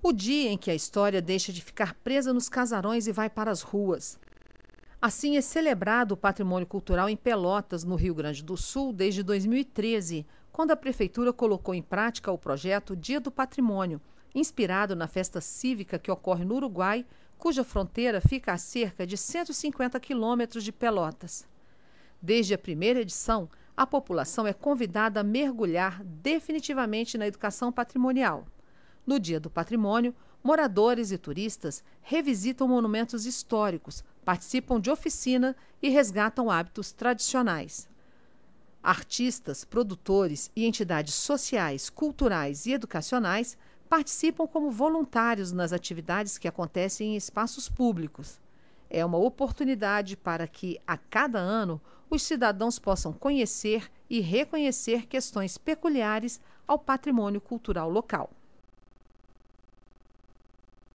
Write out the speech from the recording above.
O dia em que a história deixa de ficar presa nos casarões e vai para as ruas. Assim é celebrado o patrimônio cultural em Pelotas, no Rio Grande do Sul, desde 2013, quando a prefeitura colocou em prática o projeto Dia do Patrimônio, inspirado na festa cívica que ocorre no Uruguai, cuja fronteira fica a cerca de 150 quilômetros de Pelotas. Desde a primeira edição, a população é convidada a mergulhar definitivamente na educação patrimonial. No Dia do Patrimônio, moradores e turistas revisitam monumentos históricos, participam de oficina e resgatam hábitos tradicionais. Artistas, produtores e entidades sociais, culturais e educacionais participam como voluntários nas atividades que acontecem em espaços públicos. É uma oportunidade para que, a cada ano, os cidadãos possam conhecer e reconhecer questões peculiares ao patrimônio cultural local.